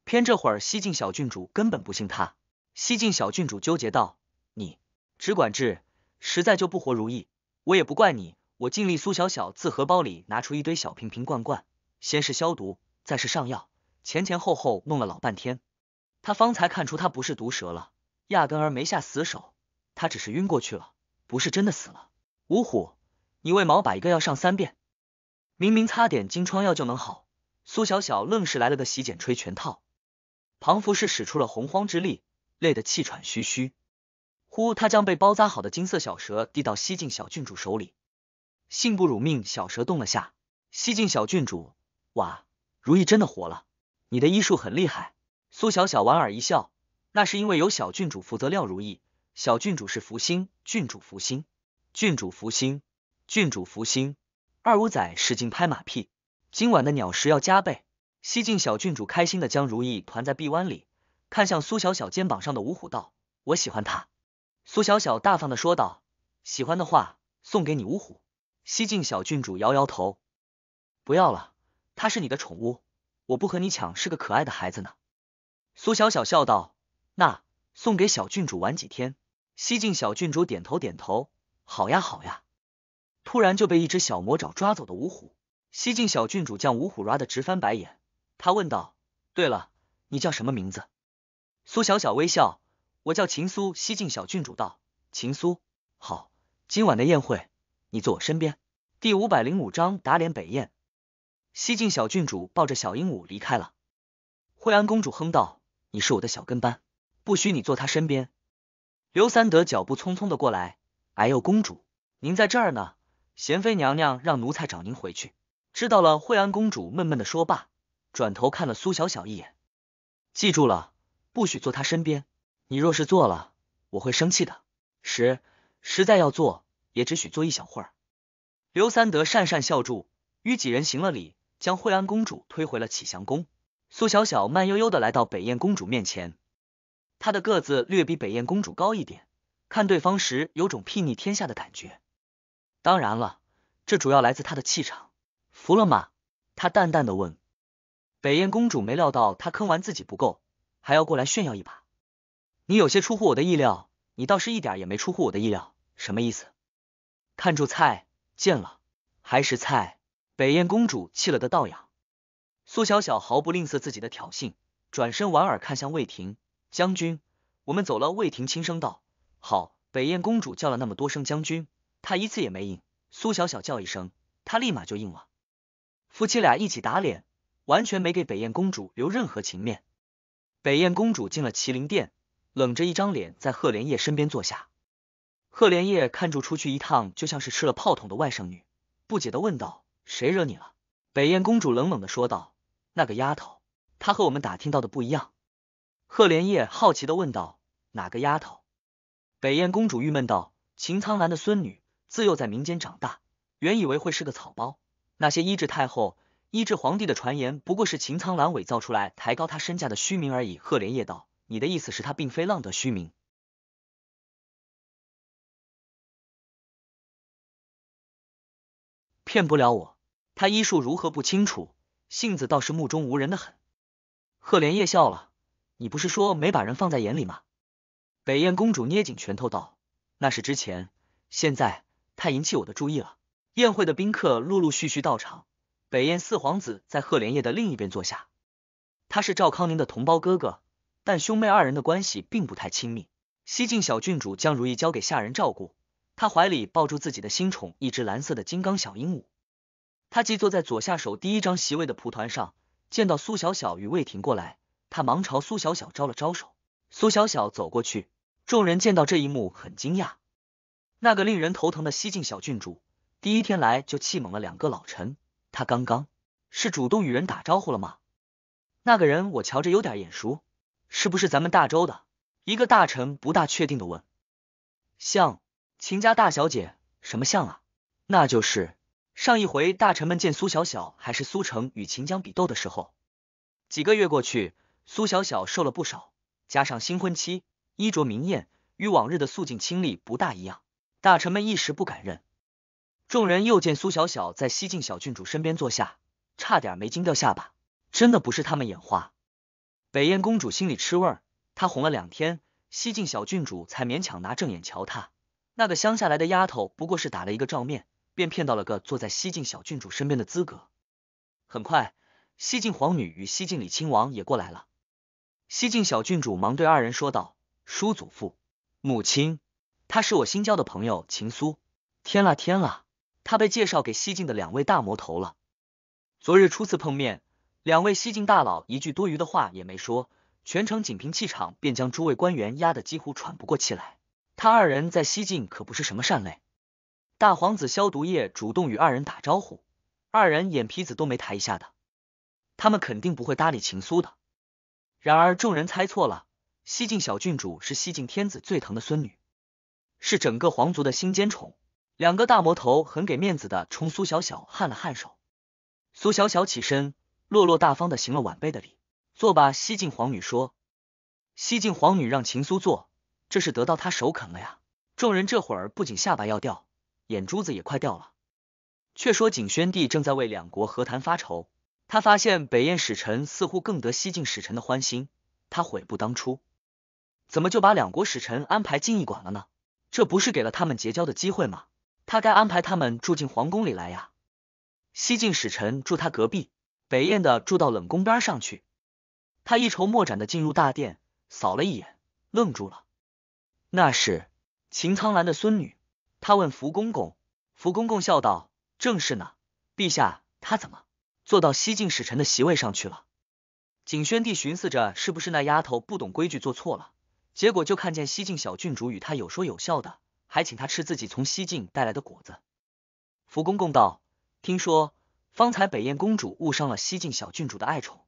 偏这会儿西晋小郡主根本不信她。西晋小郡主纠结道：“你只管治，实在救不活，如意我也不怪你，我尽力。”苏小小自荷包里拿出一堆小瓶瓶罐罐，先是消毒，再是上药，前前后后弄了老半天。他方才看出他不是毒蛇了，压根儿没下死手，他只是晕过去了，不是真的死了。五虎，你为毛把一个药上三遍？明明擦点金疮药就能好。苏小小愣是来了个洗剪吹全套。庞福是使出了洪荒之力，累得气喘吁吁。呼，他将被包扎好的金色小蛇递到西晋小郡主手里。幸不辱命，小蛇动了下。西晋小郡主，哇，如意真的活了！你的医术很厉害。苏小小莞尔一笑，那是因为有小郡主负责廖如意。小郡主是福星，郡主福星，郡主福星，郡主福星。二五仔使劲拍马屁，今晚的鸟食要加倍。西晋小郡主开心的将如意团在臂弯里，看向苏小小肩膀上的五虎道：“我喜欢他。”苏小小大方的说道：“喜欢的话，送给你五虎。”西晋小郡主摇摇头：“不要了，他是你的宠物，我不和你抢，是个可爱的孩子呢。”苏小小笑道：“那送给小郡主玩几天。”西晋小郡主点头点头：“好呀，好呀。”突然就被一只小魔爪抓走的五虎，西晋小郡主将五虎抓得直翻白眼。他问道：“对了，你叫什么名字？”苏小小微笑：“我叫秦苏。”西晋小郡主道：“秦苏，好，今晚的宴会，你坐我身边。”第五百零五章打脸北燕。西晋小郡主抱着小鹦鹉离开了。惠安公主哼道。你是我的小跟班，不许你坐他身边。刘三德脚步匆匆的过来，哎呦，公主，您在这儿呢，贤妃娘娘让奴才找您回去。知道了，惠安公主闷闷的说罢，转头看了苏小小一眼，记住了，不许坐他身边，你若是坐了，我会生气的。实实在要坐，也只许坐一小会儿。刘三德讪讪笑住，与几人行了礼，将惠安公主推回了启祥宫。苏小小慢悠悠的来到北燕公主面前，她的个子略比北燕公主高一点，看对方时有种睥睨天下的感觉。当然了，这主要来自她的气场。服了吗？她淡淡的问。北燕公主没料到她坑完自己不够，还要过来炫耀一把。你有些出乎我的意料，你倒是一点也没出乎我的意料，什么意思？看住菜，见了还是菜。北燕公主气了的倒仰。苏小小毫不吝啬自己的挑衅，转身莞尔看向魏婷将军，我们走了。魏婷轻声道：“好。”北燕公主叫了那么多声将军，她一次也没应。苏小小叫一声，她立马就应了。夫妻俩一起打脸，完全没给北燕公主留任何情面。北燕公主进了麒麟殿，冷着一张脸在贺连叶身边坐下。贺连叶看住出去一趟，就像是吃了炮筒的外甥女，不解的问道：“谁惹你了？”北燕公主冷冷的说道。那个丫头，她和我们打听到的不一样。贺连叶好奇的问道：“哪个丫头？”北燕公主郁闷道：“秦苍兰的孙女，自幼在民间长大，原以为会是个草包。那些医治太后、医治皇帝的传言，不过是秦苍兰伪造出来抬高她身价的虚名而已。”贺连叶道：“你的意思是她并非浪得虚名，骗不了我。他医术如何不清楚？”性子倒是目中无人的很，赫莲叶笑了，你不是说没把人放在眼里吗？北燕公主捏紧拳头道，那是之前，现在太引起我的注意了。宴会的宾客陆陆续续到场，北燕四皇子在赫莲叶的另一边坐下，他是赵康宁的同胞哥哥，但兄妹二人的关系并不太亲密。西晋小郡主将如意交给下人照顾，她怀里抱住自己的新宠，一只蓝色的金刚小鹦鹉。他即坐在左下手第一张席位的蒲团上，见到苏小小与魏婷过来，他忙朝苏小小招了招手。苏小小走过去，众人见到这一幕很惊讶。那个令人头疼的西晋小郡主，第一天来就气懵了两个老臣。他刚刚是主动与人打招呼了吗？那个人我瞧着有点眼熟，是不是咱们大周的一个大臣？不大确定的问。像秦家大小姐什么像啊？那就是。上一回，大臣们见苏小小还是苏城与秦江比斗的时候，几个月过去，苏小小瘦了不少，加上新婚期，衣着明艳，与往日的素净清丽不大一样，大臣们一时不敢认。众人又见苏小小在西晋小郡主身边坐下，差点没惊掉下巴，真的不是他们眼花。北燕公主心里吃味儿，她红了两天，西晋小郡主才勉强拿正眼瞧她。那个乡下来的丫头，不过是打了一个照面。便骗到了个坐在西晋小郡主身边的资格。很快，西晋皇女与西晋李亲王也过来了。西晋小郡主忙对二人说道：“叔祖父，母亲，他是我新交的朋友秦苏。天啦天啦，他被介绍给西晋的两位大魔头了。昨日初次碰面，两位西晋大佬一句多余的话也没说，全程仅凭气场便将诸位官员压得几乎喘不过气来。他二人在西晋可不是什么善类。”大皇子消毒液主动与二人打招呼，二人眼皮子都没抬一下的，他们肯定不会搭理秦苏的。然而众人猜错了，西晋小郡主是西晋天子最疼的孙女，是整个皇族的心尖宠。两个大魔头很给面子的冲苏小小颔了颔手，苏小小起身，落落大方的行了晚辈的礼，坐吧。西晋皇女说，西晋皇女让秦苏坐，这是得到她首肯了呀。众人这会儿不仅下巴要掉。眼珠子也快掉了。却说景宣帝正在为两国和谈发愁，他发现北燕使臣似乎更得西晋使臣的欢心，他悔不当初，怎么就把两国使臣安排进驿馆了呢？这不是给了他们结交的机会吗？他该安排他们住进皇宫里来呀！西晋使臣住他隔壁，北燕的住到冷宫边上去。他一筹莫展的进入大殿，扫了一眼，愣住了，那是秦苍兰的孙女。他问福公公，福公公笑道：“正是呢，陛下，他怎么坐到西晋使臣的席位上去了？”景宣帝寻思着是不是那丫头不懂规矩做错了，结果就看见西晋小郡主与他有说有笑的，还请他吃自己从西晋带来的果子。福公公道：“听说方才北燕公主误伤了西晋小郡主的爱宠，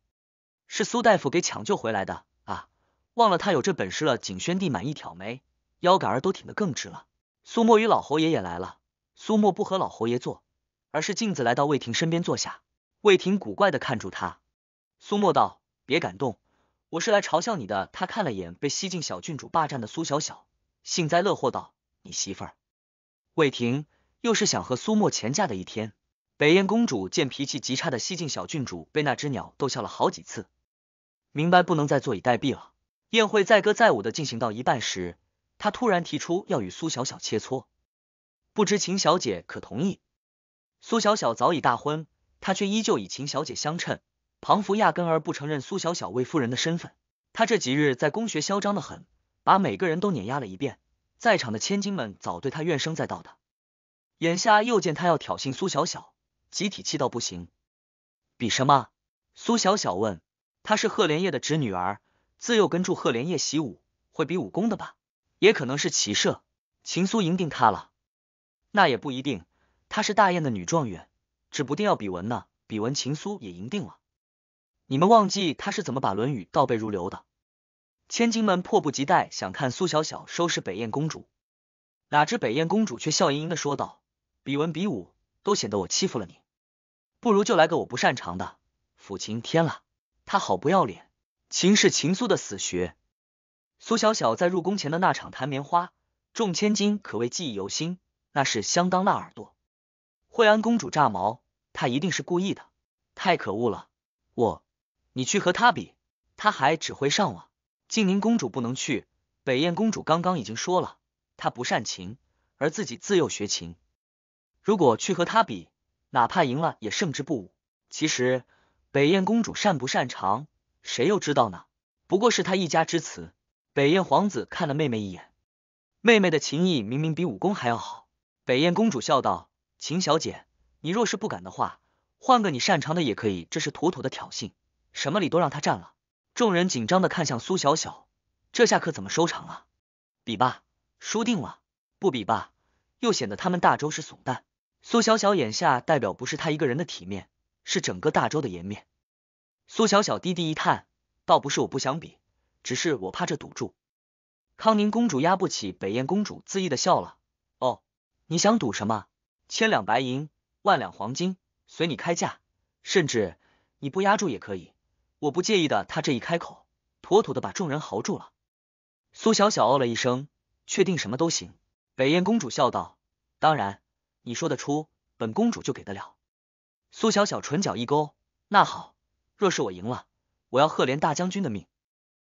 是苏大夫给抢救回来的啊！忘了他有这本事了。”景宣帝满意挑眉，腰杆儿都挺得更直了。苏墨与老侯爷也来了。苏墨不和老侯爷坐，而是径自来到魏婷身边坐下。魏婷古怪的看住他。苏墨道：“别感动，我是来嘲笑你的。”他看了眼被西晋小郡主霸占的苏小小，幸灾乐祸道：“你媳妇儿。”魏婷又是想和苏墨前嫁的一天。北燕公主见脾气极差的西晋小郡主被那只鸟逗笑了好几次，明白不能再坐以待毙了。宴会载歌载舞的进行到一半时。他突然提出要与苏小小切磋，不知秦小姐可同意？苏小小早已大婚，他却依旧以秦小姐相称。庞福压根儿不承认苏小小为夫人的身份。他这几日在宫学嚣张的很，把每个人都碾压了一遍，在场的千金们早对他怨声载道的。眼下又见他要挑衅苏小小，集体气到不行。比什么？苏小小问。他是赫连叶的侄女儿，自幼跟住贺连叶习武，会比武功的吧？也可能是骑射，秦苏赢定他了。那也不一定，她是大燕的女状元，指不定要比文呢。比文秦苏也赢定了。你们忘记她是怎么把《论语》倒背如流的？千金们迫不及待想看苏小小收拾北燕公主，哪知北燕公主却笑盈盈的说道：“比文比武都显得我欺负了你，不如就来个我不擅长的抚琴。”天了，她好不要脸！琴是秦苏的死穴。苏小小在入宫前的那场弹棉花，众千金可谓记忆犹新，那是相当辣耳朵。惠安公主炸毛，她一定是故意的，太可恶了！我，你去和她比，她还只会上网。静宁公主不能去，北燕公主刚刚已经说了，她不善琴，而自己自幼学琴，如果去和她比，哪怕赢了也胜之不武。其实北燕公主善不擅长，谁又知道呢？不过是他一家之词。北燕皇子看了妹妹一眼，妹妹的琴艺明明比武功还要好。北燕公主笑道：“秦小姐，你若是不敢的话，换个你擅长的也可以。这是妥妥的挑衅，什么礼都让他占了。”众人紧张的看向苏小小，这下可怎么收场啊？比吧，输定了；不比吧，又显得他们大周是怂蛋。苏小小眼下代表不是他一个人的体面，是整个大周的颜面。苏小小低低一叹，倒不是我不想比。只是我怕这赌注，康宁公主压不起。北燕公主恣意的笑了。哦，你想赌什么？千两白银，万两黄金，随你开价，甚至你不压住也可以，我不介意的。他这一开口，妥妥的把众人豪住了。苏小小哦了一声，确定什么都行。北燕公主笑道：“当然，你说得出，本公主就给得了。”苏小小唇角一勾，那好，若是我赢了，我要贺连大将军的命。